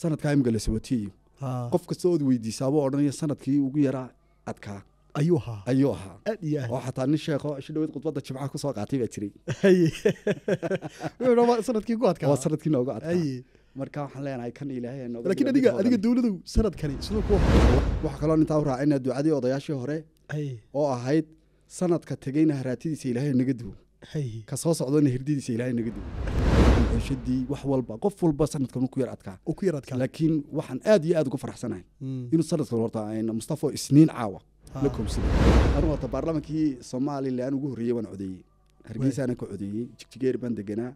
sanadkaa imigale sabatiy qof kasta ood weydiisaaba odhanaya sanadkii ugu yaraa adkaa ayuu ahaa ayuu ahaa aad iyo aad oo xataa nin sheekho isha khudbadda jimcaha kusoo qaatay baa jiray sanadkii ugu adkaa waa sanadkii noogu adkaa marka waxaan leenahay kan ilaahay nooga adiga adiga dawladu sanadkani siduu ku waxa kaloo intaa u raacayna ducadii odayaashii hore oo ahayd sanadka tegeyna haraatidiisa ilaahay naga duw ka soo socdana hirdidiisa ilaahay naga duw waxbarashadii wax walba qof walba sanadkan ku yar adkaa laakiin waxaan aad iyo aad uga farxsanahay hmm. inuu sanadkan horta eh, mustafo isniin caawa la koobsaday anu horta baarlamaankii somalilan ugu horreeyey waan codeeyey hargeysaana ka codeeyey jigjigeer baan deganaa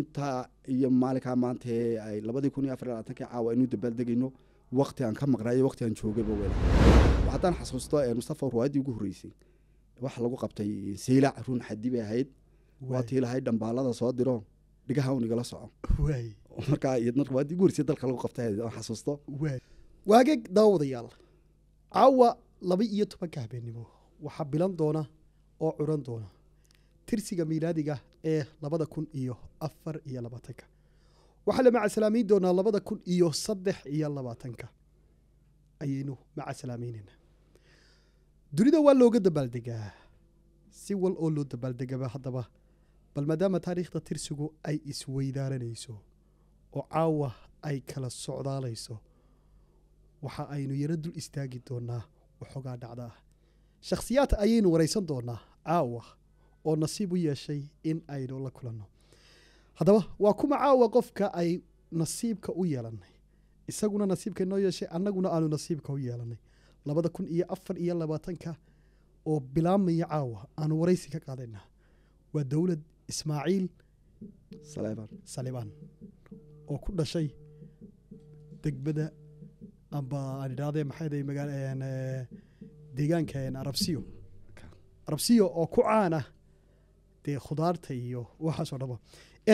intaa iyo maalinkaa maantee ay labadii kun iyo afar iyo caawa inuu dabaaldegayno wakti aan ka maqnaayo wakti aan joogayba wel haddaan xasuusto eh, mustafa ruwaayadii ugu horreysay waxa lagu qabtay eh, seylac run xadiba ahayd waatii lahayd dhambaalada soo diro dhigaha un igala soco markaa dalka lagu qabta xasuusto daawadayaal caawa laba iyo tobanka habeenimo waxaa bilan doona oo curan doona tirsiga miilaadiga ee labada kun iyo afar iyo labaatanka waxaa la macasalaameyn doonaa labada kun iyo saddex iyo labaatanka ayaynu macasalaameynayna dunida waa looga dabaaldegaa si wal oo loo dabaaldegaba haddaba bal maadaama taariikhda tirsigu ay isweydaaranayso oo caawa ay kala socdaalayso waxa aynu yaro dul istaagi doonaa waxoogaa dhacda ah shakhsiyaad ayaynu waraysan doonaa caawa oo nasiib u yeeshay in aynu la kulanno haddaba waa kuma caawa qofka ay nasiibka u yeelanay isaguna nasiibka inoo yeeshay annaguna aanu nasiibka u yeelanay labada kun iyo afar iyo labaatanka oo bilaamaya caawa aanu waraysi ka qaadaynaa waa dowlad ismaaciil salibaan oo ku dhashay degmada amba aan idhaahdee maxay magaa eh, deegaanka arabsiyo arabsiyo oo ku caana ah dee khudaarta iyo waxaasoo dhaba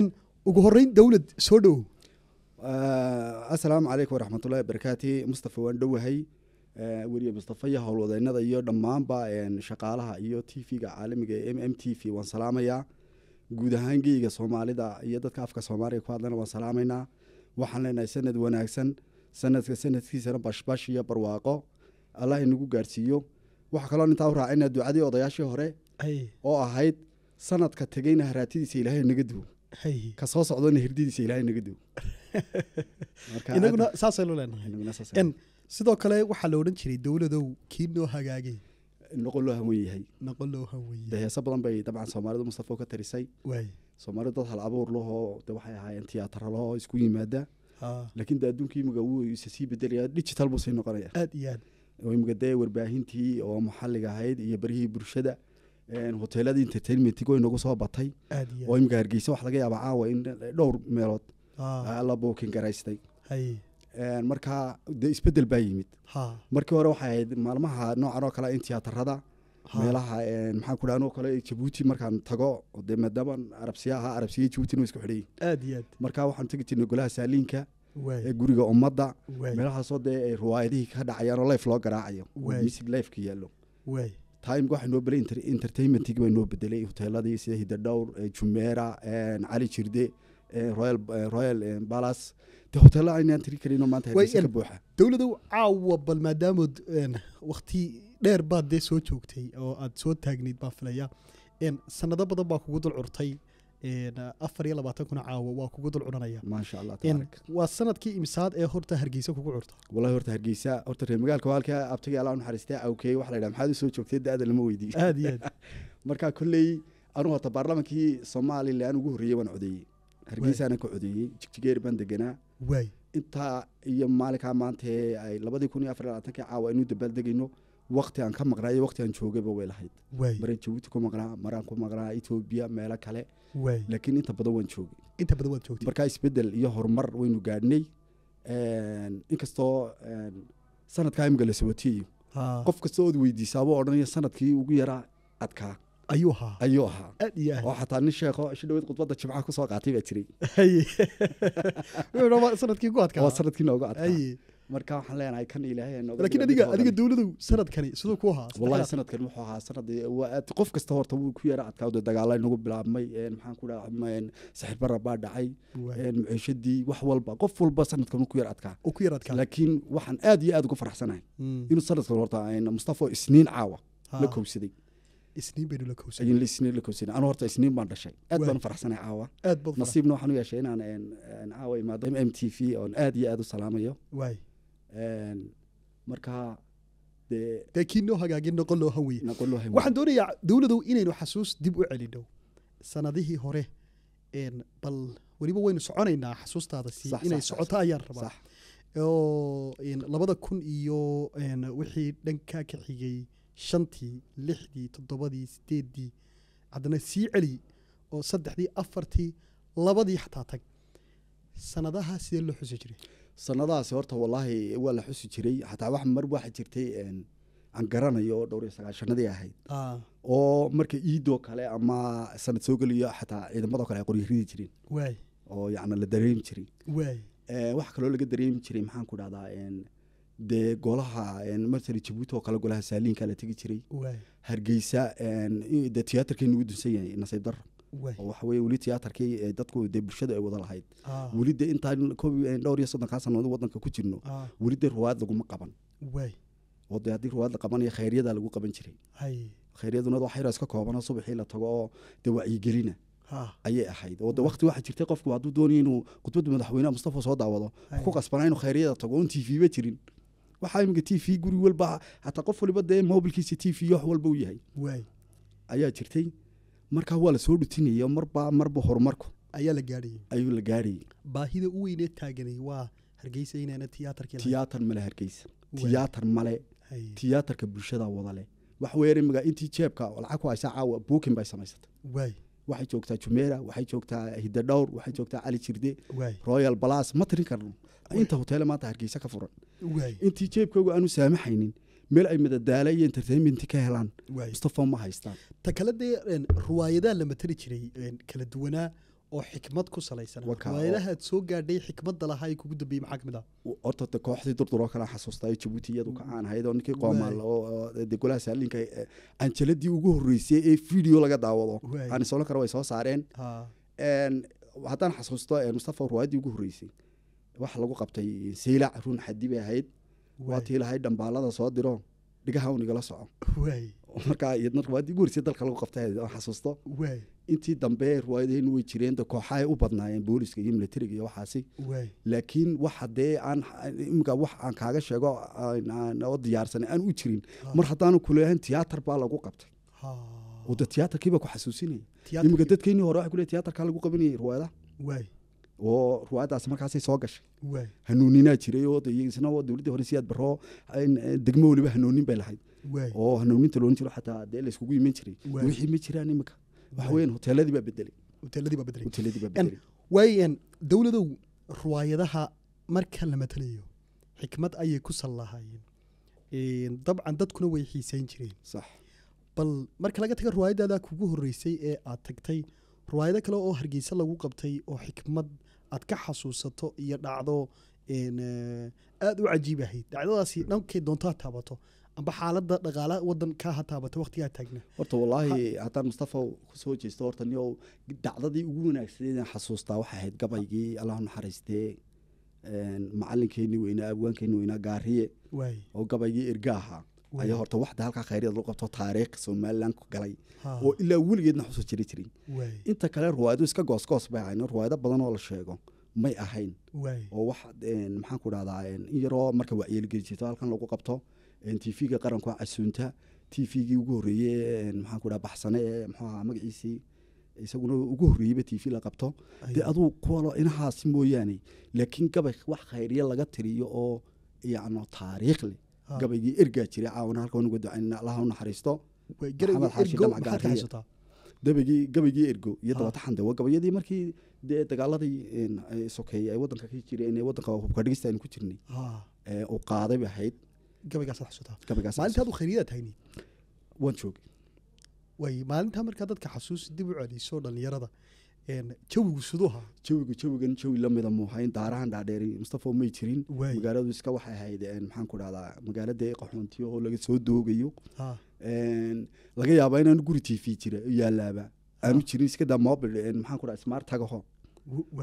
n ugu horeyn dowlad soo dhowow eh, asalaamu calaykum waraxmatullahi barakaati mustafa waan dhowahay eh, weliya mustafayo howlwadeynada iyo dhammaanba shaqaalaha iyo t v-ga caalamiga ee m m t v waan salaamayaa guud ahaan ahaangeyga soomaalida iyo dadka afka soomaaliga ku hadlana waan salaamaynaa waxaan leenahay sanad wanaagsan sanadka sanadkiisana bashbash iyo barwaaqo allah inagu gaarsiiyo waxaa kaloo intaa u raacinaa ducadii odayaashii hore oo ahayd sanadka tegeyna haraatidiisa ilaahay naga duwo ka soo socdona hirdidiisa ilaahay naga duwo inaguna saasaynu leenahay sidoo kale waxaa la odhan jiray dowladow kii noo hagaagay noqon loo hawan yahay noqon heesa badan bay dabcan soomaalida mustafo ka tirisay soomaalidu dad hal abuur lahoo de waxay ahaayeen tiyaataralahoo isku yimaada laakiin de adduunka imiga sii bedelaya digital buu sii noqonaya aad iyo imiga dee warbaahintii oo maxalliga ahayd iyo barihii bulshada hoteelada entertainmentiga oo inagu soo batay oo imika hargeysa wax laga yaaba caawa in dhowr meelood la booking garaystay markaa dee isbedel baa yimid markii hore waxay ahayd maalmaha noocan oo kale in tiyaatarada meelaha maxaan ku dhahan oo kale jabuuti markaan tago dee maadaama arabsiya ahaa arabsiya jabuutina isku xidhayin aad iyo aad marka waxaan tegi jirnay golaha saaliinka ee guriga ummadda meelahaasoo dee ruwaayadihii ka dhacayaan oo life loo garaacayo music lifeka yaallo time waxa noo belay entertainmentig baa noo bedelay hoteeladii sida hidadhowr jumeera cali jirde royal balas de hoteela aynaan tiri karino maanta ka buuxa dowladow caawa bal maadaamood wakti dheer baad dee soo joogtay oo aad soo taagnayd baan filaya sanado badan baa kugu dul afar iyo labaatan kuna caawa waa kugu dul maasha allah waa sanadkii imsaad ee horta hargeysa kugu curta wallahi horta hargeysa horta reer magaalka halka abtagii allah unaxariistaa awkeey ah, waxa la dhaha maxaad u joogtay da-da lama weydiiyo iyo aad marka kolley anuu horta baarlamankii somalilan ugu horreeyey waan codeeyey hargeysaana ka codeeyey jigjigeer baan deganaa intaa iyo maalinkaa maantee ay labadii kun iyo afar labaatanki caawa inuu dabaaldegayno wakti aan ka maqnaa iyo wakti aan joogayba way lahayd mara jabuuti ku maqnaa maraan ku maqnaa etoobiya meelo kale laakiin inta badan waan joogay inta badan waan joogay markaa isbeddel iyo horumar waynu gaadhnay inkastoo sanadkaa imika la sabotiyayo ah. qof kastoo ad weydiisaabuu odhanaya sanadkii ugu yaraa adkaa ayuu ahaa ayuu ahaa aad iyo aad oo xataa nin sheekho isha dhaweyd khudbadda jimcaha kusoo qaatay baa jiray wuxuuna waa sanadkii ugu adkaa waa sanadkii noogu adkaa marka waxaan leenahay kan ilaahay laakiin adiga adiga dowladow sanadkani siduu ku ahaa wallahi sanadkan wuxuu ahaa sanad qof kasta horta wuu ku yara adkaa dee dagaala inagu bilaabmay maxaan ku dhaha saxir baa dhacay muciishadii wax walba qof walba sanadkan ku yara adkaa ku yara adkaa laakiin waxaan aad iyo aad ugu faraxsanahay inuu sanadkan horta mustafa isniin caawa la kowsaday isniinbanu horta isniin baan dhashay aad baan faraxsanay caawa nasiibna waxaan u yeeshay inaan caawa aad iyo aad u salaamayo marka dee kii noo hagaagin noqon loo inaynu xasuus dib u celino sanadihii hore bal weliba waynu soconaynaa xasuustaada si ayaan rabaa labada kun iyo wixii dhankaa ka xigay shantii lixdii toddobadii sideeddii haddana sii celi oo saddexdii afartii labadii xataa tag sanadaha sidee loo xusi jiray sanadahaasi horta wallaahi waa la xusi jiray xataa wax mar waxa jirtay aan garanayo oo dhowr iyo sagaashanadii ahayd ah. oo marka iidoo kale ama sanad soo soogeliyo xataa ciidamado kale ay qoryo jireen oo yacni la dareemi jirin wax kaloo laga dareemi jiray maxaan ku dhahdaa dee golaha matala jabuuti oo kale golaha saaliinka la tegi jiray hargeysa de tiyaatarkii nagu dunsan yahay nasiib dar oo weli tiyaatarkii dadku dee bulshada ay wada lahayd ah. weli de intaan dhowr iyo soddonkaa sanood wadanka ku jirno ah. weli dee ruwaad laguma qaban oo dee haddii ruwaad la qabanayo khayryada lagu qaban jiray khayryaduna wax yaro iska koobana subaxii la tago oo dee wacyigelina ayay ahayd oo de waqti waxaa jirtay qofku hadduu doonaya inuu khudbadda madaxweyneha mustafa soo daawado ku qasbanaa inuu khayryada tago oon t v ba jirin waxaa imika t v guri walba hataa qof waliba dee mobilkiisa t v wax walba u yahay ayaa jirtay markaa waa la soo dhutinaya marba marba horumarku ayaa la gaarayay ayuu la gaarayay baahida u weynee taaganay waa hargeysa male hargeysa tiyaatar male tiyaatarka bulshada wadaleh wax weere magaa intii jeebka lacag ku haysaa caawa buukin bay samaysatay waxay joogtaa jumeera waxay joogtaa hidadhowr waxay joogtaa cali jirde royal balas ma tirin karno inta hoteele maanta hargeysa ka furan intii jeebkooga aanu saamaxaynin meel ay madadaala iyo entertainment ka helaan mustafa ma haystaan ta kale dee ruwaayadaa la matali jiray kala duwanaa oo xikmad ku salaysan ruwaayadahaad soo gaadhay xikmadda lahaa ee kugu dambeeyey maxaa kamid ah horta de kooxdii durdur kala xasuustayo jabuuti iyadu kacaan mm. ahayd oo ninkii qoomaal oo de golaha saalinka anjaladii ugu horreysay ee video laga daawado aan isoolon kara way soo saareen haddaan xasuusto mustafa ruwaayaddii ugu horreysay wax lagu qabtay seylac run xadiba ahayd waatii lahayd dhambaalada soo diro dhigaha igala soco markagu horse dalka lagu qabta intii dambe riwaayadahenu way jireen kooxaha u badnaayeen booliska iyo militariga iyo waxaasi laakiin wax hadee imika wax aan kaaga sheego oo diyaarsanay aan u jirin ah. mar haddaanu kuleahan tiyaatar baa lagu qabtay oo ah. de tiyaatarkiiba ku xasuusinaya imika dadkeenii hore waa kule tiyaatarkaa lagu qabanayay riwaayadaha oo ruwaadaas markaasay soo gashay hanuuninaa jiray oo isna dowladii hore siyaad baroo eh, degmo weliba hanuunin bay lahayd oo hanuuninta loolan jiro xataa dee la iman jiray wixii ma jiraan imika waxa weeyaan hoteeladii baa bedelay hoteeladii baa bedelay hoteeladii baa bedelay waayan dowladow ruwaayadaha marka la matalayo xikmad ayay ku sallahaayeen dabcan dadkuna way xiisayn jireen sax bal marka laga taga ruwaayadaada kugu horreysay ee aad tagtay ruwaayado kale oo hargeysa lagu qabtay oo xikmad aad ka xasuusato iyo dhacdo eh, aada u cajiib ahayd dhacdadaasi hmm. dhankay doontaa taabato amba xaalada dhaqaala wadankaa ha taabato waqtigaa taagna horta wallaahi haddaan mustafaw kusoo jeesto horta ni ow dhacdadii ugu wanaagsaneydaan xasuustaa waxay ahayd gabaygii allahu naxariistee macalinkeeni weynaa abwaankeeni weynaa gaariye oo gabaygii ergaaha ayaa horta waxda halkaa khayriyaed lagu qabto taariikh somalilan ku galay oo ilaa weligeedna xusu jiri jirin inta kale ruwaayado iska goosgoos bay ahayn ruwaayado badan oo la sheego may ahayn oo wax maxaan ku dhahdaa in yaroo marka waayeelgeli jirto halkan lagu qabto t v-ga qaranku casuunta t v-gii ugu horreeye maxaan ku dhaha baxsane ee muxuuaha magaciisii isaguna ugu horreeyeyba t v la qabto dee aduu kuwalo inahaasi mooyaane laakiin gabay wax khayriya laga tiriyo oo yacno taariikh leh gabaygii ergaa jiray caawana halkalaha unaxariisto gabaygii ergo iyo dabataxande waa gabayadii markii dee dagaaladii sokeeye ay wadanka ka jireen wadanka hubkadhigista aynu ku jirnay uu qaaday bay ahayd gabaygaasmaalintaad khariidad hayni waan joogay way maalintaa markaa dadka xasuus dib u celiso dhalinyarada jawigasuduha jawiga jawigan jawi lamida ah, muuhayn daarahan dhaadheeri mustafo may jirin magaaladu iska waxay ahayd maxaanku dhahdaa magaalada qaxoontiyo oo laga soo doogayo laga yaabaa inaan guri t v jira yaalaaba aanu jirin iskadaa mobil maxaanku dhaha smart tagaho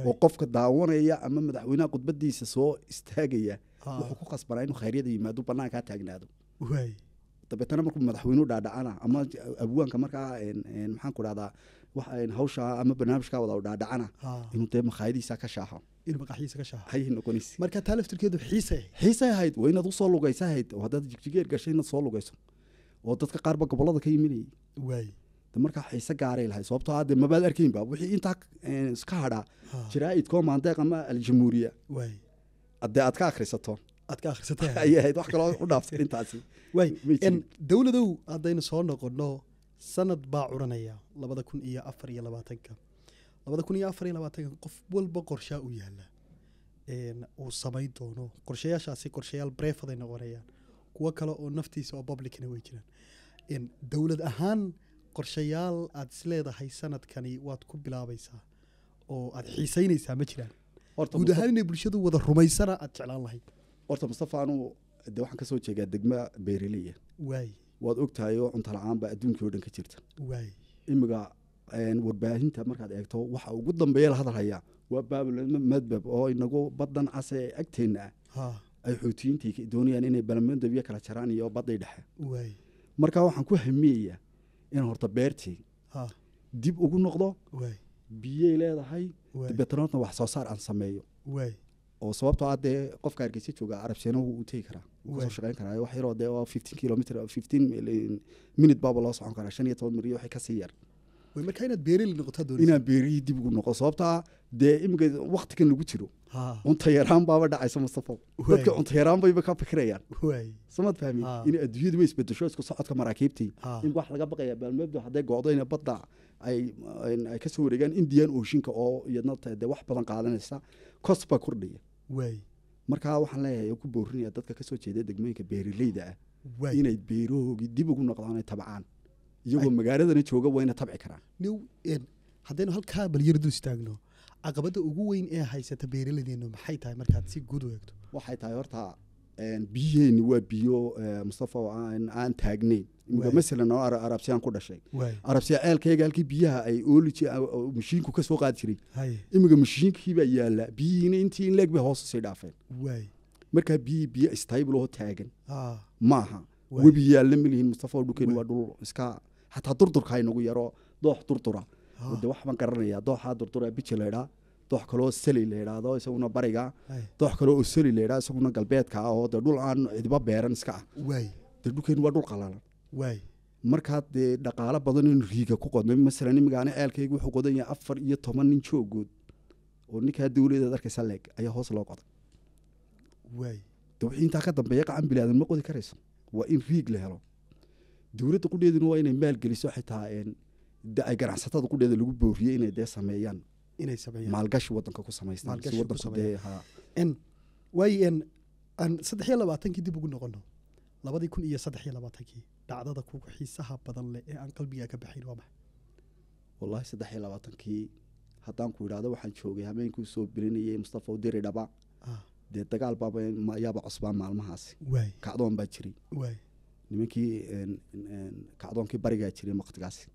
oo qofka daawanaya ama madaxweynaha khudbadiisa soo istaagaya wuxuu ku khasbanaa inuu khayryada yimaado banaankaa taagnaado dabeetana markuu madaxweynuhu dhaadhacana ama abwaanka markaa maxaanku dhahdaa wax an hawsha ama barnaamijka wada dhaadhacana ah. inuu dee makhaayadiisa ka shaaxo hayay noqonays waa inaad usoo lugaysa ahayd oo haddaad jigjigeer gashay inaad soo lugayso oo dadka qaarba gobollada ka imanayay waay markaa xiise gaaray lahay sababtoo hadde ah mabaad arkaynba wixii intaa eh, iska hadhaa ah. jaraa'idkoo maandeeq ama aljamuuriya adee aad ka akhrisato aad wax kaloo u dhaaftay intaasi dowladow haddaynu soo noqono sanad baa curanaya labada kun iyo afar iyo labaatanka labada kun iyo afar iyo labaatanka qof walba qorshaa u yaala uu samayn doono qorshayaashaasi qorshayaal brefaday noqonayaan kuwo kale oo naftiisa oo publicna way jiraan dowlad ahaan qorshayaal aada isleedahay sanadkani waad ku bilaabaysaa oo aada xiiseynaysaa ma jiraan guud ahaan inay bulshadu wada rumaysana aada jeclaan lahayd horta mustafa anuu de waxaan kasoo jeedaa degma beeriliya waay waad ogtahay oo cunto la-aan baa adduunkii o dhan ka jirta imiga warbaahinta markaad eegto waxa ugu dambeeya la hadal hayaa waa baabulmadbab oo inagu baddan case agteenna ah ay xoutiyiintii doonayaan inay balmadabyo kala jaraan iyo badday dhexe marka waxaan ku hamiyayaa in horta beertii dib ugu noqdo biyey leedahay beetanoodna wax soo saar aan sameeyo oo sababtoo a ah dee qofka hargeysa jooga carabseno wuu tegi karaa wuu shaqeyn karaa wax yaroo dee fifteen kilomitr fifteen minute baaba loo socon karaa shan iyo toban miri waxay kasii yar marka inaad beerili noqotaa inaan beerihii dib ugu noqo sababtaa ah dee imika waktikan lagu jiro cunto yaraan baaba dhacaysa mustafo dadka cunto yaraan bayba ka fikirayaan samad fahmi in adduunyadu ma isbedesho isku socodka maraakiibtii in wax laga baqaya baalmeebdo hadday go ina badda ay kasoo wareegaan indiyan ooshinka oo iyadna de wax badan qaadanaysa kosbaa kordhaya kordhaya markaa waxaan leeyahay ku boorinaya dadka kasoo jeeda degmooyinka beeraleyda ah inay beerahoogii dib ugu noqdaan tabcaan iyagoo magaaladana jooga waa ina tabci karaan haddaynu halkaa balyar istaagno caqabadda ugu weyn ee haysata beeraladeenu maxay tahay markaad si guud u eegto waxay tahay hortaa biyiheeni waa biyo mustafa oo uh, aan taagnayn masalan arabsiyaan ku dhashay arabsiya ceelkayga halkii biyaha ay ooliji uh, mashiinku kasoo qaadi jiray iminka mashiinkiibaa yaala biyihiina intii in leeg bay hoos usii dhaafeen markaa biyihii biyo istaybil oo taagan maaha webi yaalla ma mustafa oo waa dhul iska xataa durdurka inagu yaroo doox durdura de wax baan garanayaa dooxaa durdura bijilaydhaa doox kaloo sali la yidhaahdo isaguna bariga doox kaloo sali la yidhahdo isaguna galbeedka ah oo dee dhul aan cidiba beeran iska ah dee dhulkeenu waa dhul qalalan markaa dee dhaqaalo badan inu riiga ku qodnay masalan imigaana ceelkayga wuxuu qodan yahay afar iyo toban nin joogood oo ninkaa dawladeed arkaysa leeg ayaa hoos loo qoday de wixii intaa ka dambeeya qacan bilaadan ma qodi karayso waa in riig la helo dowladda qudheeduna waa inay maalgeliso xitaa ay ganacsatada qudheeda lagu booriye inay dee sameeyaan maalgashi wadanka ku sameysanwaay iyo labaatankii dib ugu noqono labadii kun iyo saddex labaatankii dhacdada kugu xiisaha badan leh ee aan qalbiga ka baxayn waa maxa wallaahi saddex iyo labaatankii haddaan ku idhahdo waxaan joogay habeenkuu soo belinayay mustafa udiri dhaba ah. dee dagaal bayaaba cosbaa maalmahaasi kacdoon baa jiray nimankii kacdoonkii barigaa jiray waqtigaasi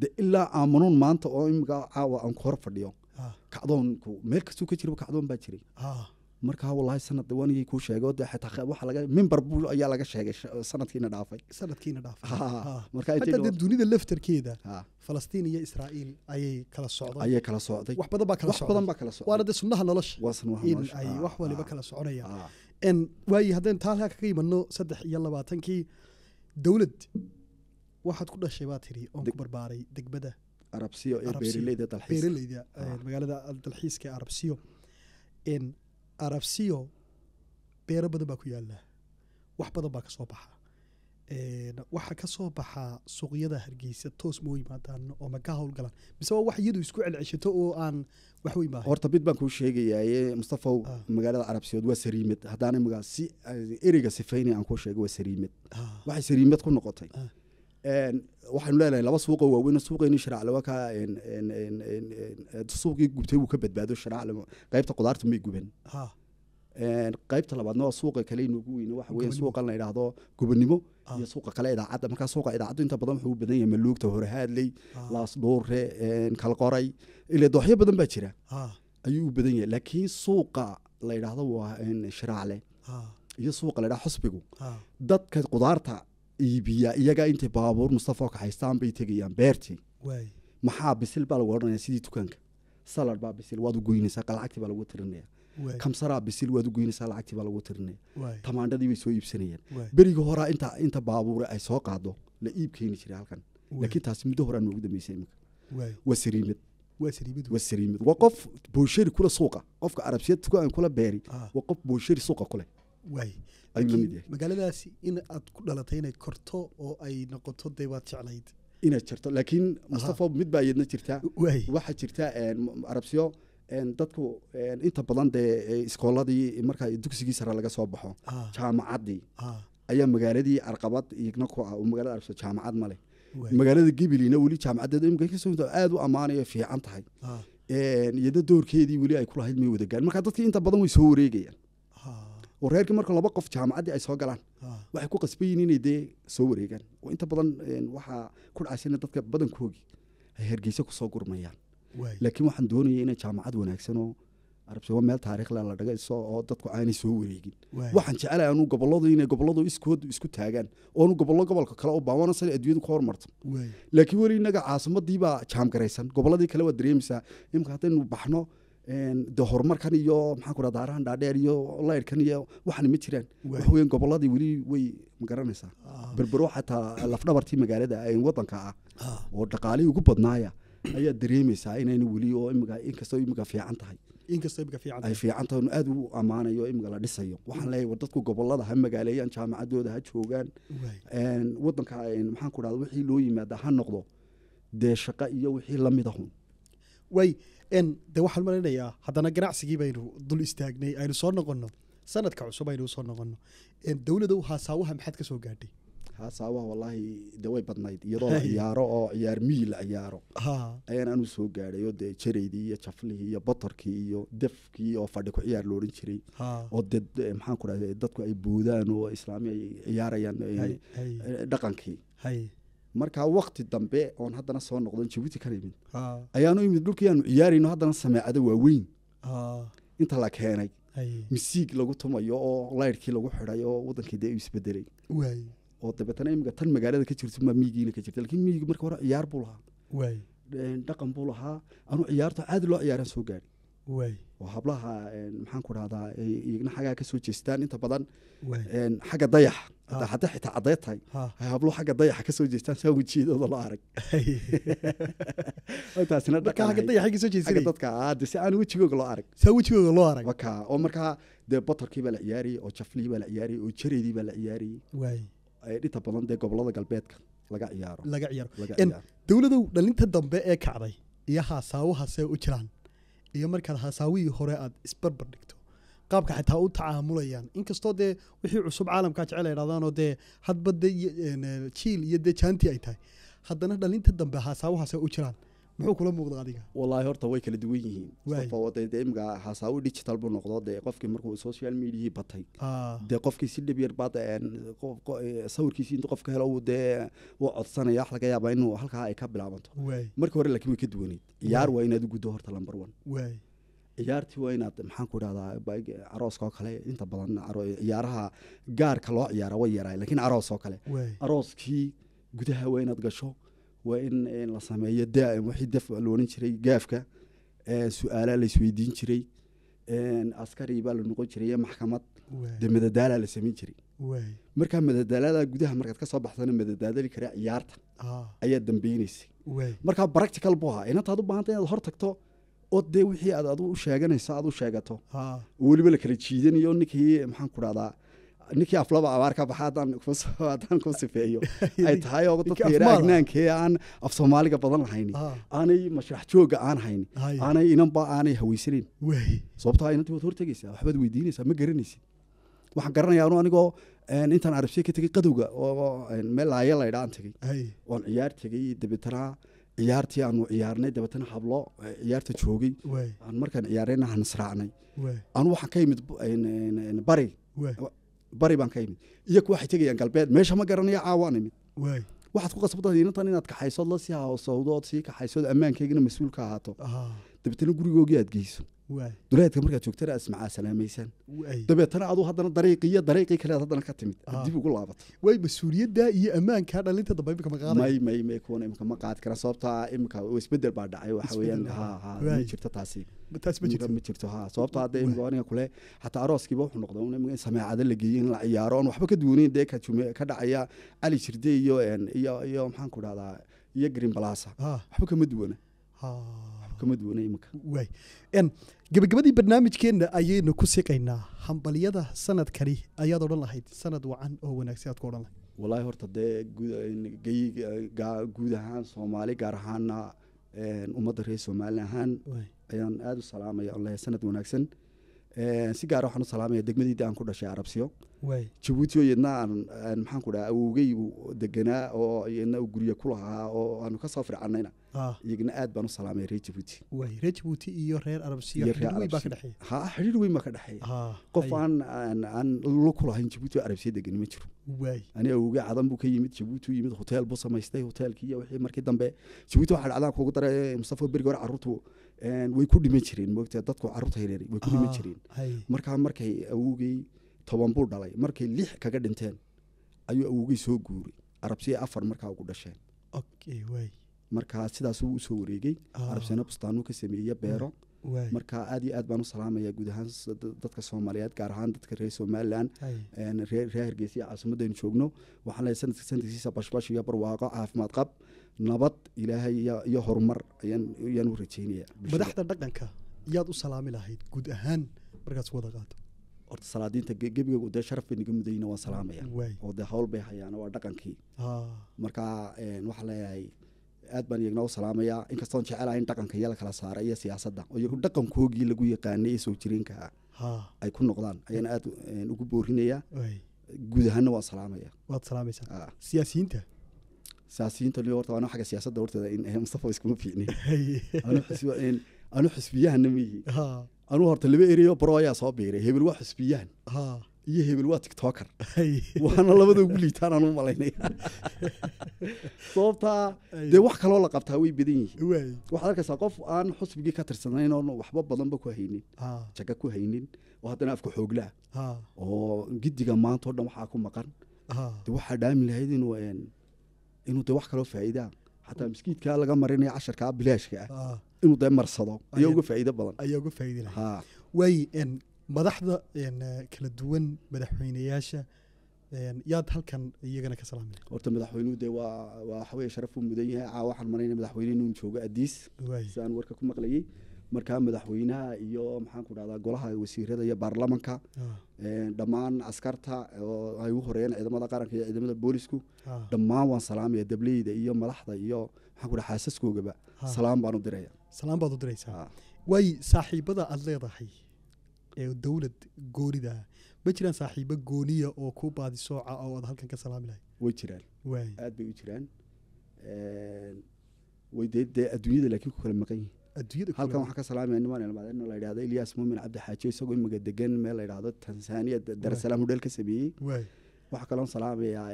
de ilaa aamunuun maanta oo imika caawa aan ku hor fadhiyo ah. kacdoonku meel kastuu ka jiraba kacdoon baa jiray ah. markaa walahi sanad wanigii kuu sheego de xataa waxa laga mimbar buu ayaa laga sheegay sanadkiina dhaafay sanadkiina dhaafay ah, marka dunida laftarkeeda falastiin iyo israa'iil ayay kala socday ayay kala socday wax badan baa kala badan baa kala socday waana de sunnaha nolosha waa sunnaha nolosha ay wax waliba kala soconayaan waayi haddeen taa kaga imanno saddex iyo labaatankii dowlad waxaad ku dhashay baa tii oon ku barbaaray degbada arabsiyo ee ah. magaalada dalxiiska arabsiyo arabsiyo beero badan baa ku yaala wax badan baa ka baxa waxaa ka baxaa suuqyada hargeysa toos moo yimaadaan oo makaa howlgalaan mise waa wax iyadu isku celceshato oo aan wax weyn baa horta mid baan kuu sheegayaaye mustafaw ah. magaalada carabsiyood waa sariimad haddaanay magaa si ereyga sifaynaya aan kuu sheegay waa sariimad ah. waxay sariimad ku noqotay waxaanu leenahay laba suuqoo waaweyn suuqeeni sharaaclimo ka suuqii gubtay wuu ka badbaado sharaaclimo qaybta qudaarta may guban qaybta labaadna suuqa kale inugu weyne waxa weya suuqan la idhaahdo gubannimo iyo suuqa kale idaacadda markaa suuqa idaacaddu inta badan wuxuu u badan yahay maluugta horhaadley laasdhuure kalqoray ile dooxyo badan baa jira ayuu u badan yahay laakiin suuqa la idhaahdo waa sharaacle iyo suuqa la idhaha xusbigu dadka qudaarta iibiya iyaga intay baabuur mustafao ka haystaan bay tegayaan beertii maxaa bisil baa lagu odhanaya sidii dukaanka salar baa bisil waad u goynaysaa lacagtii baa lagu tirinaya kamsaraa bisil waad u goynaysaa lacagtii baa lagu tirinaya tamaandhadii bay soo iibsanayeen berigii horaa inta inta baabuure ay soo qaado la iib keeni jiray halkan laakiin taasi muddo horaa noogu dambeysay iminka waa sariimad waa sariimad waa qof boosheri kula suuqa qofka arabsiyad tukaan kula beeri ah. waa qof boosheri suuqa kuleh waay magaaladaasi in aad ku dhalatay inay korto oo ay noqoto dee waad jeclayd inaad jirto laakiin mustafo mid baa iyadna jirta waxaa jirta arabsiyo dadku inta badan dee e, iskooladii markaa dugsigii sare laga soo baxo jaamacaddii ayaa magaaladii arqabad iyna ku ah magaalada arabsiyo jaamacad ma magaalada gibilina weli jaamacadeeda imika u ammaanayo fiican tahay iyadna doorkeedii weli ay kulahayd may wadagaan marka dadkii inta badan way soo wareegayaan reerkii marka laba qof jaamacaddii ay soo galaan ah. waxay ku qasban yihin inay dee soo wareegaan oo inta badan waxaa ku dhacaysina dadka badankoogii ay hargeysa kusoo gurmayaan laakiin waxaan doonaya inay jaamacad wanaagsanoo arabsimo meel taariikhla la dhaga oo dadku aanay soo wareegin waxaan jecelahay anu goboladu inay goboladu iskoodu isku taagaan oonu gobollo gobolka kale u baawana sida adduunyadu ka hormarto laakiin weli innaga caasimaddiibaa jaamgaraysan gobolladii kale waa dareemaysaa imika haddaynu baxno de horumarkan iyo maxaanku ra daarahan dhaadheer iyo layrkan iyo waxan ma jiraan waxweyn goboladii weli way magaranaysaa berbero xataa lafdhabartii magaalada wadanka ah oo dhaqaalihii ugu badnaaya ayaad dareemaysaa inayna weli oo inkastoo imika fiican tahay ay fiican tahay aad u ammaanayo imiga la dhisayo waxaan leeyahay dadku gobolada ha magaaleeyaan jaamacadooda ha joogaan wadanka maxaanku rahda wixii loo yimaada ha noqdo dee shaqa iyo wixii lamid ahun n de waxaan maleynayaa haddana ganacsigii baynu dul istaagnay aynu soo noqonno sanadka cusub aynu soo noqono dowladow haasaawaha maxaad kasoo soo gaadhay haasaawaha walaahi de way badnayd iyadoo la ciyaaro oo ciyaar miyi la ciyaaro ayaan anu soo gaadhay oo dee jaraydii iyo jaflihii iyo botorkii iyo defkii oo fadhi ku ciyaar loohan jiray oo de maxaan ku dhahda dadku ay boodaan oo islaami ay ciyaarayaan dhaqankii markaa wakti dambe oon haddana soo noqdo jibuuti kana imid ayaanu imid dhulkiiaanu ciyaarayno haddana sameecado waaweyn inta la keenay misiig lagu tumayo oo laydhkii lagu xiday oo wadankii dee isbedelay oo dabeetna imika tan magaalada ka jirtobaa miigiina ka jirta lakin miyigi marka hore ciyaar buu lahaa dhaqan buu lahaa anu ciyaarto caadi loo ciyaaran soo gaari oo hablaha maxaan ku rahdaa iyagna xaggaa ka soo jeestaan inta badan xagga dayax hadday ah. xitaa caddeed tahay hablo xagga dayaxa ka jeestaan saa wejiyadooda la arag intaasina ah, aan wejigooga loo arag saa wejigooga loo arag waka oo markaa dee batorkii baa la ciyaariyey oo jaflii baa la ciyaariyey oo jareedii baa la ciyaariyey inta badan dee gobolada galbeedka laga ciyaaro laga ciyaaro dowladow dhalinta dambe ee kacday iyo haasaawahaasee u jiraan iyo markaad hasaawihii hore aad isbarbar dhigto qaabka xataa u tacaamulayaan inkastoo dee wixii cusub caalamkaa jecel idhahdaanoo dee hadba de jiil iyo de jaanti ay tahay haddana dhalinta dambe hasaawahaasaa u jiraan muxuu kula muuqda adiga wallaahi horta way kala duwan yihiin sababtoo de dee imika hasaawi digital buu noqdo dee qofkii markuu social mediahi batay dee qofkii si dhib yar baad e, sawirkiisi intu qofka helo dee u codsanaya wax laga yaaba inuu halkaa ay ka bilaabanto markii hore laakiin way ka duwaneyd ciyaar waa inaad u guddo horta lamber one ciyaartii waa inaad maxaan ku idhahdaa arooska kale inta badan ciyaaraha gaarka loo ciyaara way yaraa lakiin aroos kale arooskii gudaha waa inaad gasho waa in la sameeyo daaim wixii dafba looran jiray gaafka su-aalaa laisweydiin jiray askari baa la noqon jiraiyo maxkamad de madadaalaa la sameyn jiray markaa madadaalada gudaha markaad kasoo baxdana madadaadali karaa ciyaarta ah. ayaa dambaynaysay markaa baractical buu ahaa inantaad u bahanta inaad hor tagto oo dee wixii aad adu u sheeganayso aad u sheegato oo ah. weliba la kala jiidanayo ninkii maxaan ku dhahdaa ninkii aflaba abaarka ka baxa haddaan ku sifeeyo ay tahay oo dadka yaraa agnaankae aan af soomaaliga badan lahayn ah. aanay mashrax jooga aan hayn aanay inanba aanay haweysanayn sababtaa inantii waad hortegaysaa waxbaad weydiinaysaa ma garanaysid waxaan garanayaa anu anigoo intaan arabsiya ka tegey qadowga meel laaya laydha aan tegey oon ciyaar tegey dabetana ciyaartii aanu ciyaarnay dabeetana hablo e, ciyaarta joogay markaan ciyaarayna aan israacnay anu waxaan ka yimid bari bari baan ka imid iyo ku waxay tegayaan galbeed meesha ma garanaya caawaan imid waxaad ku qasabtahay inantan inaad kaxaysood la sii haasowdood sii kaxaysood ammaankaygana mas-uulka ahaato dabeetana gurigoogi aad geyso duleedka markaad joogtana aad ismacaa salaamaysaan dabeetana aduu haddana dariiqi iyo dariiqii kale haddana ka timid ah. dib ugu laabatay way mas-uuliyadda iyo ammaanka dhalinta dambe imika ma may may may kuwana imika ma qaadi karaan sababta imika isbedel baa dhacay waxa weeyaan ha ha ma jirto taasi ma jirto ha sababta hadda imika aniga kule xataa arooskiiba wuxuu noqday in sameecado la geeyey in la ciyaaro waxba ka duwaneyn dee kajume ka dhacaya cali jirde iyo iyo iyo maxaan ku dhahdaa iyo green balasa ah. waxba kama duwana Ah. gabagabadii barnaamijkeenna ayaynu ku siqaynaa hambalyada sanadkani ayaad odhan lahayd sanad wacan oo wanaagsan aad ku odhan lahayd wallaahi horta dee guud ahaan soomaali gaar ahaana ummadda reer soomaali ahaan ayaan aada u salaamaya olehay sanad wanaagsan si gaara ah waxaan u salaamaya degmadiidi aan ku dhashay arabsiyo jabuuti oo iyadna aan maxaan ku dhaha awowgey deganaa oo yadna gurya ku lahaa oo aanu kasoo fircanayna Ah. iyagana aad baan u salaamay reer jabuuti reer jabuuti iyo reer arabsiyo xidhiir weyn baa ka dhexeeya ah, qof aan aan la kulahayn jabuuti arabsiya degani ma jiro ani awowga cadan buu ka yimid jabuuti yimid hoteel buu samaystay hoteelkii iyo wixii markii dambe jabuuti waxaa dhacdaa kugu daray eh, mustafa beriga hore carruurtu way ku dhiman jireen moogtaa dadku carruurta hireeray way ku dhiman ah, jireen markaa markay awowgay toban buu dhalay markay lix kaga dhinteen ayuu awowgay soo guuray arabsiya afar markaa ugu dhasheen marka sidaas u usoo wareegay carabseno ah. bustaanuu ka sameeye beero ah, marka aad iyo aad baan u salaamaya guud ahaan dadka soomaaliyeed gaar ahaan dadka reer somalilan reer hargeysa caasimadaynu joogno waxaa le sanadka sanadkiisa bashbash iyo barwaaqo caafimaad qab nabad ilaahay iyo horumar ayaan u rajeynaya madaxda dhaqanka yaad u salaami lahayd guud ahaan markaas wada qaato horta salaadiinta gebiga dee sharaf bay mudayna waan salaamaya oo dee hawl bay hayaan waa dhaqankii ah. marka waxaa leeyahay aad baan iyagnoo salaamayaa inkastoon jecelahayn dhaqanka iyo la kala saara iyo siyaasadda oo iyagu dhaqankoogii lagu yaqaanay ee soo jireenka ah. ay ku noqdaan ayaana aad ugu boorinayaa guud ahaanna waan salaamaya waad salaamaysaa siyaasiyiinta siyaasiyiinta n horta waana xagga siyaasadda horteeda mustafa iskuma fiicni anu xusbiyahanna ma anu horta laba ereyo baro ayaa soo biiray hebel waa xusbiyahan iyo hebel waa tictoker waana labada ugu liitaan aan u malaynaya sababtaa dee wax kaloo la qabtaa way badan yihiin waxaad arkaysaa qof aan xusbigii ka tirsanayn waxba badanba ku haynin jaga ku haynin oo haddana afka xooglaa ah. oo gidiga maanta dhan waxaa ku maqan de waxaa dhaami lahayd inuu de wax kaloo faa'iidaa ah. xataa miskiidkaa laga marinaya casharkaa bilaashka ah inuu dee marsado ayaa uga faa'iido badan madaxda eh, kala duwan madaxweynayaasha yaad halkan iyagana ka salaami horta madaxweynuhu dee waa waxaweye sharafuu mudan yahay caa waxaan marayna madaxweyne inuu joogo adiis si warka ku maqlayay markaa madaxweynaha iyo maxaanku dhahdaa golaha wasiirada iyo baarlamanka ah. dhammaan askarta oo ay u horeeyeen ciidamada qaranka iyo ciidamada boolisku ah. dhammaan waan salaamaya dableyda iyo madaxda iyo maxaanku dhaha xaasaskoogaba ah. salaam baan u diraya salaam baad u diraysaa waay saaxiibada aada leedahay ee dowlad goonidaah ma jiraan saaxiibo gooniya oo ku baadisooca oo aad halkan ka salaami lahay way jiraan aad bay u jiraan way de dee adduunyada laakiin ku kala maqan yihin halkan waxaan ka salaamaya niman ilmaadeen la idhahdo ilyas muumin cabdi isagoo imaga degan meel la idhahdo tansaaniya darasalaam hudheel ka sameeyey waxaa kaloon salaamayaa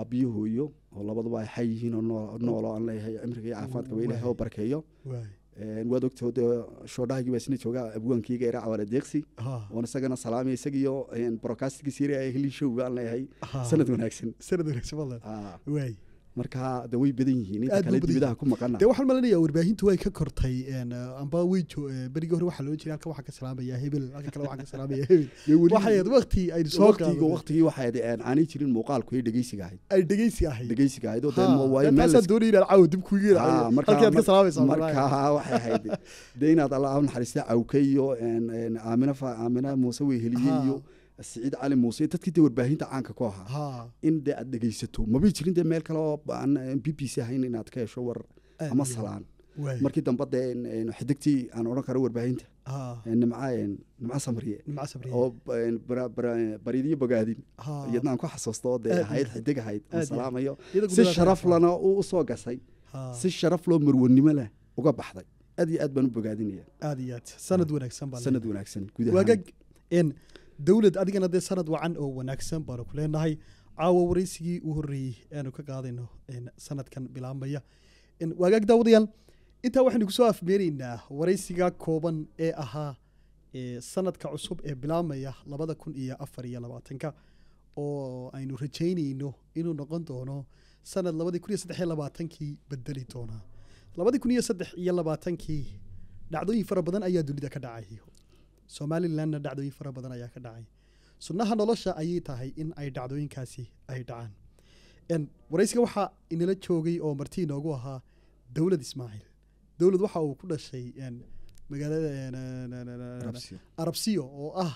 aabiyo hooyo oo labaduba ay xay yihiin oo nool nool oo aan leeyahay cimriga iyo caafimaadkaba ilahay oo barkeeyo waad ogtoo dee shoodhahagii baa isna joogaa abwaankiiga era cawaale deeqsi oon isagana salaamay isagiyo broadcastingii siriya heli show baan leeyahay sanad wanaagsan sanad wanaagsan wallahi ah. waay markaa de way badan yihiin inta kale dibidaha ku maqana de waxaan malanaya warbaahintu way ka kortay amba wey eh, berigii hore waxaa loodhan jiray halkan waxaa ka salaamaya hebel halkan kale waxaa ka salaamaya hebel waxay ahayd waqti aynu soo qaadnay waqtigii waxay ahayd aanay jirin muuqaalku iyo dhegeysiga ahayd ay dhegeysi ahayd dhegeysiga ahayd oo deen waayo meel la doonay inaad caawa dib kugu yeerayo ah, halkii aad ka salaamaysa markaa waxay ahayd de inaad allah u naxariista cawke iyo aamina aamina muuse weyheliye iyo siciid cali muuse dadkii dee warbaahinta caanka ku ahaa in dee aad dhegeysato mabay jirin dee meel kale oo aan eh, b b c ahayn inaad ka hesho war eh, ama salaan markii dambe dee eh, xidigtii aan odhan karo warbaahinta nimca samriye oo baridiyo bogaadin iyadna aan ku xasuusto dee ahayd xidig ahayd aan salaamayo si sharaf lana usoo gasay si sharaf loo marwanimo leh uga baxday aad iyo aad baan u bogaadinaya aad iyo aad sanad wanaagsan baa wanaagsan guud dowlad adigana dee sanad wacan oo wanaagsan baanu ku leenahay caawa waraysigii u horeeyey eanu ka qaadayno sanadkan bilaabmaya waagaag daawadayaal intaa waxaynu kusoo afmeeraynaa waraysiga kooban ee ahaa sanadka cusub ee bilaabmaya labada kun iyo afar iyo labaatanka oo aynu rajaynayno inuu noqon doono sanad labadii kun iyo saddex iyo labaatankii bedeli doonaa labadii kun iyo saddex iyo labaatankii dhacdooyin fara badan ayaa dunida ka dhacay somalilandna dhacdooyin fara badan ayaa ka dhacay sunnaha nolosha ayay tahay in ay dhacdooyinkaasi ay dhacaan waraysiga waxaa inala joogay oo marti inoogu ahaa dowlad ismaaciil dowlad waxa uu ku dhashay magaalada arabsiyo oo ah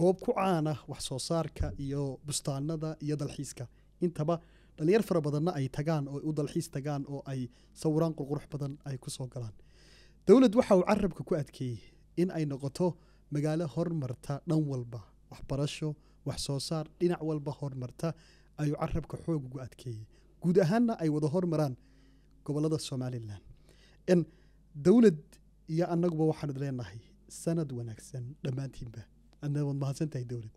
goob ku caana ah wax soo saarka iyo bustaanada iyo dalxiiska intaba dhalinyar fara badanna ay tagaan oo u dalxiis tagaan oo ay sawiraan qurqurux badan ay ku soo galaan dowlad waxa uu carabka ku adkeeyey in ay noqoto magaalo hormarta dhan walba waxbarasho wax soo saar dhinac walba hormarta ayuu carabka xoog ugu adkeeyey guud ahaanna ay wada hormaraan gobolada somalilan n dowlad iyo annaguba waxaanud leenahay sanad wanaagsan dhammaantiinba adnaa waad mahadsantahay dowlad